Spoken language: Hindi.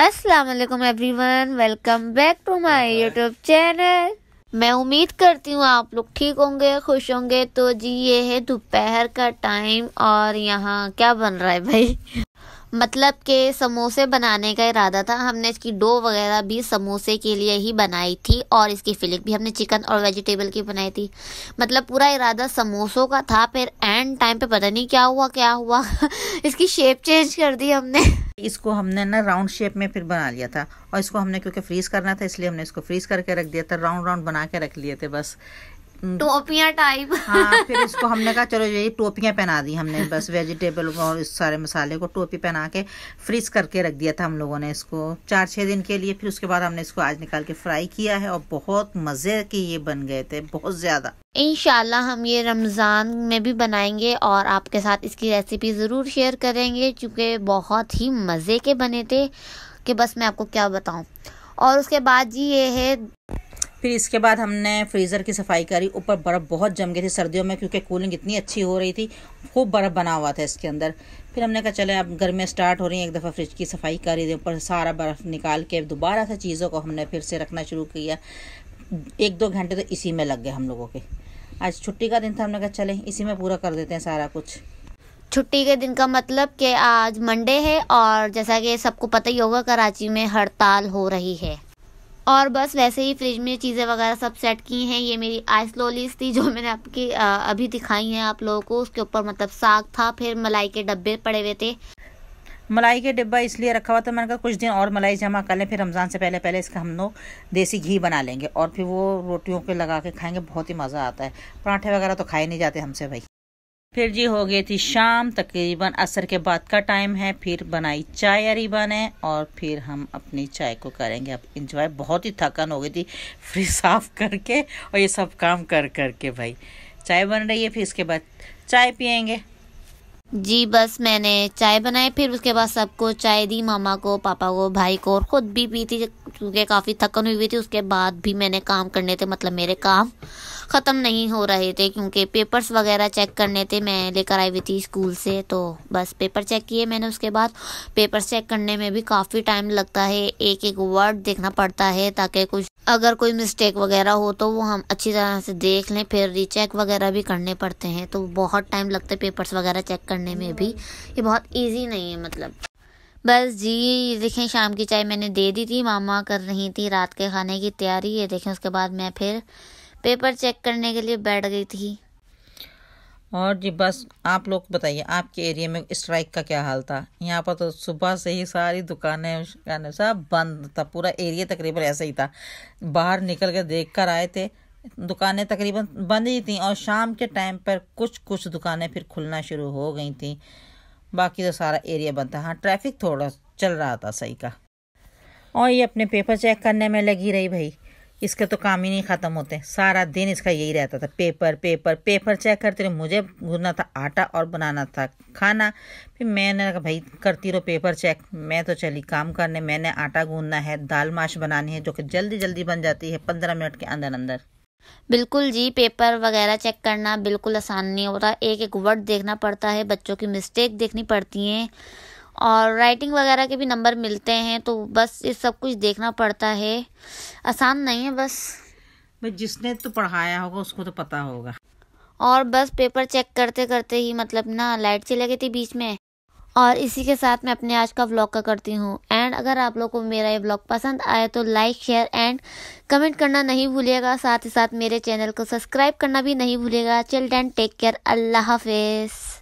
Aslam every one welcome back to my YouTube channel मैं उम्मीद करती हूँ आप लोग ठीक होंगे खुश होंगे तो जी ये है दोपहर का टाइम और यहाँ क्या बन रहा है भाई मतलब के समोसे बनाने का इरादा था हमने इसकी डो वगैरह भी समोसे के लिए ही बनाई थी और इसकी फिलिंग भी हमने चिकन और वेजिटेबल की बनाई थी मतलब पूरा इरादा समोसों का था फिर एंड टाइम पे पता नहीं क्या हुआ क्या हुआ इसकी शेप चेंज कर दी हमने इसको हमने ना राउंड शेप में फिर बना लिया था और इसको हमने क्योंकि फ्रीज़ करना था इसलिए हमने इसको फ्रीज़ करके रख दिया था राउंड राउंड बना के रख लिए थे बस हम्म। टोपियां टाइप हाँ फिर इसको हमने कहा चलो यही टोपियां पहना दी हमने बस वेजिटेबल और इस सारे मसाले को टोपी पहना के फ्रीज करके रख दिया था हम लोगों ने इसको चार छह दिन के लिए फिर उसके बाद हमने इसको आज निकाल के फ्राई किया है और बहुत मज़े के ये बन गए थे बहुत ज़्यादा इनशाला हम ये रमज़ान में भी बनाएंगे और आपके साथ इसकी रेसिपी ज़रूर शेयर करेंगे क्योंकि बहुत ही मज़े के बने थे कि बस मैं आपको क्या बताऊँ और उसके बाद जी ये है फिर इसके बाद हमने फ्रीज़र की सफाई करी ऊपर बर्फ़ बहुत जम गई थी सर्दियों में क्योंकि कूलिंग इतनी अच्छी हो रही थी खूब बर्फ़ बना हुआ था इसके अंदर फिर हमने कहा चले अब गर्मियाँ स्टार्ट हो रही हैं एक दफ़ा फ्रिज की सफाई करी थी ऊपर सारा बर्फ़ निकाल के दोबारा से चीज़ों को हमने फिर से रखना शुरू किया एक दो घंटे तो इसी में लग गए हम लोगों के आज छुट्टी का दिन था हमने कहा चले इसी में पूरा कर देते हैं सारा कुछ छुट्टी के दिन का मतलब कि आज मंडे है और जैसा कि सबको पता ही होगा कराची में हड़ताल हो रही है और बस वैसे ही फ्रिज में चीज़ें वगैरह सब सेट की हैं ये मेरी आइस लोलीस थी जो मैंने आपकी अभी दिखाई हैं आप लोगों को उसके ऊपर मतलब साग था फिर मलाई के डब्बे पड़े हुए थे मलाई के डिब्बा इसलिए रखा हुआ था मैंने कहा कुछ दिन और मलाई जमा कर लें फिर रमज़ान से पहले पहले इसका हम लोग देसी घी बना लेंगे और फिर वो रोटियों के लगा के खाएंगे बहुत ही मज़ा आता है पराठे वगैरह तो खाए नहीं जाते हमसे भाई फिर जी हो गई थी शाम तकरीबन असर के बाद का टाइम है फिर बनाई चाय अरीबा है और फिर हम अपनी चाय को करेंगे अब इंजॉय बहुत ही थकन हो गई थी फ्रिज साफ करके और ये सब काम कर कर के भाई चाय बन रही है फिर इसके बाद चाय पियेंगे जी बस मैंने चाय बनाई फिर उसके बाद सबको चाय दी मामा को पापा को भाई को और ख़ुद भी पी थी क्योंकि काफ़ी थकन हुई हुई थी उसके बाद भी मैंने काम करने थे मतलब मेरे काम ख़त्म नहीं हो रहे थे क्योंकि पेपर्स वगैरह चेक करने थे मैं लेकर आई हुई थी स्कूल से तो बस पेपर चेक किए मैंने उसके बाद पेपर चेक करने में भी काफ़ी टाइम लगता है एक एक वर्ड देखना पड़ता है ताकि कुछ अगर कोई मिस्टेक वगैरह हो तो वो हम अच्छी तरह से देख लें फिर रीचेक वगैरह भी करने पड़ते हैं तो बहुत टाइम लगता है पेपर्स वगैरह चेक करने में भी ये बहुत ईजी नहीं है मतलब बस जी ये देखें शाम की चाय मैंने दे दी थी मामा कर रही थी रात के खाने की तैयारी ये देखें उसके बाद मैं फिर पेपर चेक करने के लिए बैठ गई थी और जी बस आप लोग बताइए आपके एरिया में स्ट्राइक का क्या हाल था यहाँ पर तो सुबह से ही सारी दुकानें दुकानें सब बंद था पूरा एरिया तकरीबन ऐसा ही था बाहर निकल कर देख कर आए थे दुकानें तकरीबन बंद ही थी और शाम के टाइम पर कुछ कुछ दुकानें फिर खुलना शुरू हो गई थी बाकी तो सारा एरिया बंद था हाँ ट्रैफिक थोड़ा चल रहा था सही का और ये अपने पेपर चेक करने में लगी रही भाई इसके तो काम ही नहीं ख़त्म होते सारा दिन इसका यही रहता था पेपर पेपर पेपर चेक करते रहे मुझे भूनना था आटा और बनाना था खाना फिर मैंने कहा भाई करती रहो पेपर चेक मैं तो चली काम करने मैंने आटा गूंदना है दाल माश बनानी है जो कि जल्दी जल्दी बन जाती है पंद्रह मिनट के अंदर अंदर बिल्कुल जी पेपर वगैरह चेक करना बिल्कुल आसान नहीं होता एक एक वर्ड देखना पड़ता है बच्चों की मिस्टेक देखनी पड़ती हैं और राइटिंग वगैरह के भी नंबर मिलते हैं तो बस ये सब कुछ देखना पड़ता है आसान नहीं है बस भाई जिसने तो पढ़ाया होगा उसको तो पता होगा और बस पेपर चेक करते करते ही मतलब ना लाइट चली गई थी बीच में और इसी के साथ मैं अपने आज का व्लॉग का करती हूँ एंड अगर आप लोग को मेरा ये व्लॉग पसंद आए तो लाइक शेयर एंड कमेंट करना नहीं भूलिएगा साथ ही साथ मेरे चैनल को सब्सक्राइब करना भी नहीं भूलिएगा चिल्ड एंड टेक केयर अल्लाह हाफिज़